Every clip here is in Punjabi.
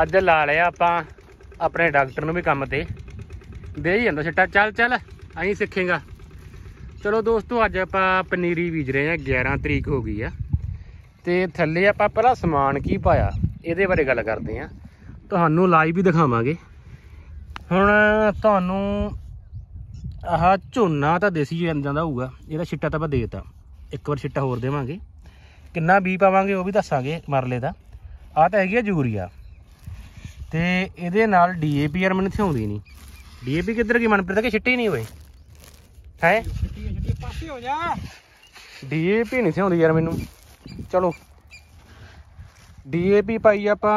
ਅੱਜ ਲਾ ਲਿਆ ਆਪਾਂ ਆਪਣੇ ਡਾਕਟਰ ਨੂੰ ਵੀ ਕੰਮ ਤੇ ਦੇ ਹੀ ਜਾਂਦਾ ਛੱਟਾ ਚੱਲ ਚੱਲ ਅਸੀਂ ਸਿੱਖੇਗਾ ਚਲੋ ਦੋਸਤੋ ਅੱਜ ਆਪਾਂ ਪਨੀਰੀ ਬੀਜ ਰਹੇ ਹਾਂ 11 ਤਰੀਕ ਹੋ ਗਈ ਆ ਤੇ ਥੱਲੇ ਆਪਾਂ ਪਹਿਲਾਂ ਸਮਾਨ ਕੀ ਪਾਇਆ ਇਹਦੇ ਬਾਰੇ ਗੱਲ ਕਰਦੇ ਆ ਤੁਹਾਨੂੰ ਲਾਈਵ ਵੀ ਦਿਖਾਵਾਂਗੇ ਹੁਣ ਤੁਹਾਨੂੰ ਆਹ ਝੋਨਾ ਤਾਂ ਦੇਸੀ ਜਾਂਦਾ ਹੋਊਗਾ ਇਹਦਾ ਛਿੱਟਾ ਤਾਂ ਆਪਾਂ ਦੇਤਾ ਇੱਕ ਵਾਰ ਛਿੱਟਾ ਹੋਰ ਦੇਵਾਂਗੇ ਕਿੰਨਾ ਬੀ ਪਾਵਾਂਗੇ ਉਹ ਵੀ ਦੱਸਾਂਗੇ ਮਰਲੇ ਦਾ ਆ ਤਾਂ ਹੈਗੀ ਆ ਯੂਰੀਆ ਤੇ ਇਹਦੇ ਨਾਲ ਡੀਏਪੀ ਯਾਰ ਮੈਨੂੰ ਥਿਉਂਦੀ ਨਹੀਂ ਡੀਏਪੀ ਕਿੱਧਰ ਗਈ ਮਨਪ੍ਰੀਤ ਕਿ ਛਿੱਟੀ ਨਹੀਂ ਹੋਏ ਹੈ ਛਿੱਟੀ ਛਿੱਟੀ ਪਾਸੇ ਹੋ ਜਾ ਡੀਏਪੀ ਨਹੀਂ ਥਿਉਂਦੀ ਯਾਰ ਮੈਨੂੰ ਚਲੋ ਡੀਏਪੀ ਪਾਈ ਆਪਾਂ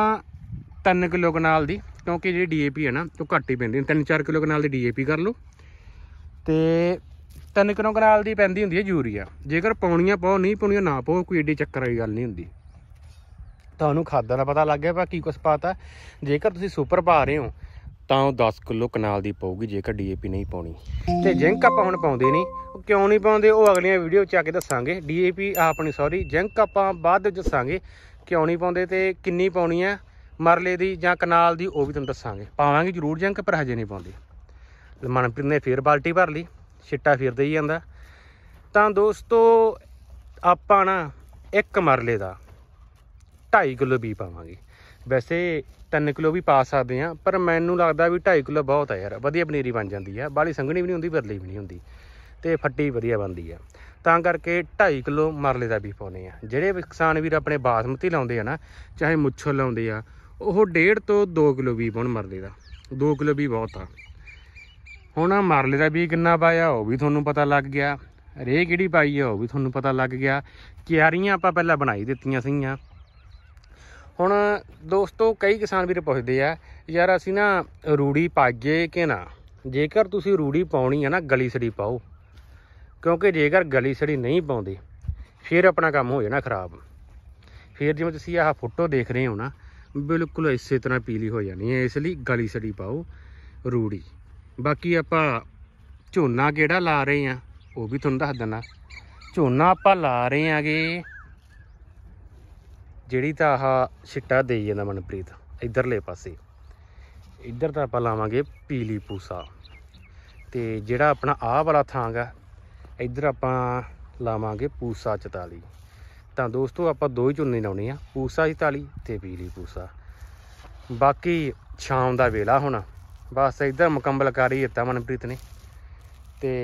3 ਕਿਲੋ ਕਨਾਲ ਦੀ ਕਿਉਂਕਿ ਜਿਹੜੀ ਡੀਏਪੀ ਹੈ ਨਾ ਉਹ ਘੱਟ ਹੀ ਪੈਂਦੀ 3-4 ਕਿਲੋ ਕਨਾਲ ਦੀ ਡੀਏਪੀ ਕਰ ਲਓ ਤੇ 3 ਕਿਲੋ ਕਨਾਲ ਦੀ ਪੈਂਦੀ ਹੁੰਦੀ ਹੈ ਯੂਰੀਆ ਜੇਕਰ ਪਾਉਣੀਆਂ ਪਾਓ ਨਹੀਂ ਪਾਉਣੀਆਂ ਨਾ ਪਾਓ ਕੋਈ ਏਡੀ ਚੱਕਰ ਵਾਲੀ ਗੱਲ ਨਹੀਂ ਹੁੰਦੀ ਤੁਹਾਨੂੰ ਖਾਦਾਂ ਦਾ ਪਤਾ ਲੱਗ ਗਿਆ ਪਰ ਕੀ ਕੁਸ ਪਾਤਾ ਜੇਕਰ ਤੁਸੀਂ ਸੁਪਰ ਪਾ ਰਹੇ ਹੋ ਤਾਂ ਉਹ 10 ਕਿਲੋ ਕਨਾਲ ਦੀ ਪਾਉਗੀ ਜੇਕਰ ਡੀਏਪੀ ਨਹੀਂ ਪਾਉਣੀ ਤੇ ਜਿੰਕ ਆਪਾਂ ਹੁਣ ਪਾਉਂਦੇ ਨਹੀਂ ਉਹ ਕਿਉਂ ਨਹੀਂ ਪਾਉਂਦੇ ਉਹ ਅਗਲੀਆਂ ਵੀਡੀਓ ਚ ਆ ਕੇ ਦੱਸਾਂਗੇ ਡੀਏਪੀ ਆਪਣੀ ਸੌਰੀ ਜਿੰਕ ਆਪਾਂ ਬਾਅਦ ਵਿੱਚ ਦੱਸਾਂਗੇ ਕਿਉਂ ਨਹੀਂ ਪਾਉਂਦੇ ਤੇ ਕਿੰਨੀ ਪਾਉਣੀ ਆ ਮਰਲੇ ਦੀ ਜਾਂ ਕਨਾਲ ਦੀ ਉਹ ਵੀ ਤੁਹਾਨੂੰ ਦੱਸਾਂਗੇ ਪਾਵਾਂਗੇ ਜ਼ਰੂਰ ਜਿੰਕ ਪਰ ਹਜੇ ਨਹੀਂ ਪਾਉਂਦੇ ਮਨਪ੍ਰੀਤ ਨੇ ਫੇਰ ਬਾਲਟੀ ਭਰ ਲਈ ਛਿੱਟਾ ਫੇਰ ਦੇਈ ਜਾਂਦਾ ਤਾਂ ਦੋਸਤੋ ਆਪਾਂ ਨਾ ਇੱਕ ਮਰਲੇ ਦਾ 2.5 ਕਿਲੋ ਵੀ ਪਾਵਾਂਗੇ ਵੈਸੇ 3 ਕਿਲੋ ਵੀ ਪਾ ਸਕਦੇ ਆ ਪਰ ਮੈਨੂੰ ਲੱਗਦਾ ਵੀ 2.5 ਕਿਲੋ ਬਹੁਤ ਆ ਯਾਰ ਵਧੀਆ ਪਨੀਰੀ ਬਣ ਜਾਂਦੀ ਆ ਬਾਲੀ ਸੰਘਣੀ ਵੀ ਨਹੀਂ ਹੁੰਦੀ ਬਰਲੀ ਵੀ ਨਹੀਂ ਹੁੰਦੀ ਤੇ ਫੱਟੀ ਵਧੀਆ ਬਣਦੀ ਆ ਤਾਂ ਕਰਕੇ 2.5 ਕਿਲੋ ਮਰਲੇ ਦਾ ਵੀ ਪਾਉਨੇ ਆ ਜਿਹੜੇ ਕਿਸਾਨ ਵੀਰ ਆਪਣੇ ਬਾਸਮਤੀ ਲਾਉਂਦੇ ਆ ਨਾ ਚਾਹੇ ਮੁੱਛਲ ਲਾਉਂਦੇ ਆ ਉਹ 1.5 ਤੋਂ 2 ਕਿਲੋ ਵੀ ਪਾਉਣ ਮਰਲੇ ਦਾ 2 ਕਿਲੋ ਵੀ ਬਹੁਤ ਆ ਹੁਣ ਮਰਲੇ ਦਾ ਵੀ ਕਿੰਨਾ ਪਾਇਆ ਉਹ ਵੀ ਤੁਹਾਨੂੰ ਪਤਾ ਲੱਗ ਗਿਆ ਰੇ ਕਿਹੜੀ ਪਾਈ ਆ ਉਹ ਵੀ ਤੁਹਾਨੂੰ ਪਤਾ ਲੱਗ ਗਿਆ ਕਿਆਰੀਆਂ ਆਪਾਂ ਪਹਿਲਾਂ ਬਣਾਈ ਦਿੱਤੀਆਂ ਸੀਆਂ ਹੁਣ ਦੋਸਤੋ ਕਈ ਕਿਸਾਨ ਵੀਰ ਪੁੱਛਦੇ ਆ ਯਾਰ ਅਸੀਂ ਨਾ ਰੂੜੀ ਪਾਜੇ ਕਿ ਨਾ ਜੇਕਰ ਤੁਸੀਂ ਰੂੜੀ ਪਾਉਣੀ ਆ ਨਾ ਗਲੀ ਸੜੀ ਪਾਓ ਕਿਉਂਕਿ ਜੇਕਰ ਗਲੀ ਸੜੀ ਨਹੀਂ ਪਾਉਂਦੇ ਫਿਰ ਆਪਣਾ ਕੰਮ ਹੋ ਜਾਣਾ ਖਰਾਬ ਫਿਰ ਜਿਵੇਂ ਤੁਸੀਂ ਆਹ ਫੋਟੋ ਦੇਖ ਰਹੇ ਹੋ ਨਾ ਬਿਲਕੁਲ ਇਸੇ ਤਰ੍ਹਾਂ ਪੀਲੀ ਹੋ ਜਾਣੀ ਹੈ ਇਸ ਲਈ ਗਲੀ ਸੜੀ ਪਾਓ ਰੂੜੀ ਬਾਕੀ ਆਪਾਂ ਝੋਨਾ ਕਿਹੜਾ ਲਾ ਰਹੇ ਆ ਉਹ ਵੀ ਤੁਹਾਨੂੰ ਦੱਸ ਦਿੰਦਾ ਝੋਨਾ ਆਪਾਂ ਲਾ ਰਹੇ ਆਗੇ ਜਿਹੜੀ ਤਾਂ ਆਹ ਛਿੱਟਾ ਦੇਈ ਜਾਂਦਾ ਮਨਪ੍ਰੀਤ ਇਧਰਲੇ ਪਾਸੇ ਇੱਧਰ ਤਾਂ ਆਪਾਂ ਲਾਵਾਂਗੇ ਪੀਲੀ ਪੂਸਾ ਤੇ ਜਿਹੜਾ ਆਪਣਾ ਆਹ ਵਾਲਾ ਥਾਂਗਾ ਇੱਧਰ ਆਪਾਂ ਲਾਵਾਂਗੇ ਪੂਸਾ 44 ਤਾਂ ਦੋਸਤੋ ਆਪਾਂ ਦੋ ਹੀ ਚੁੰਨੀ ਲਾਉਣੀ ਆ ਪੂਸਾ 44 ਤੇ ਪੀਲੀ ਪੂਸਾ ਬਾਕੀ ਸ਼ਾਮ ਦਾ ਵੇਲਾ ਹੁਣ ਬਸ ਇੱਧਰ ਮੁਕੰਮਲ ਕਰ ਹੀ ਦਿੱਤਾ ਮਨਪ੍ਰੀਤ ਨੇ ਤੇ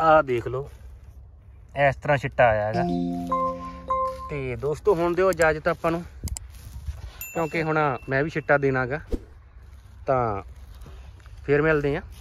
ਆਹ ਦੇਖ ਲਓ ਇਸ ਤਰ੍ਹਾਂ ਛਿੱਟਾ ਆਇਆ ਹੈਗਾ ਤੇ ਦੋਸਤੋ ਹੁਣ ਦਿਓ ਇਜਾਜ਼ਤ ਆਪਾਂ ਨੂੰ ਕਿਉਂਕਿ ਹੁਣ ਮੈਂ ਵੀ ਛਿੱਟਾ ਦੇਣਾਗਾ ਤਾਂ ਫੇਰ ਮਿਲਦੇ ਆਂ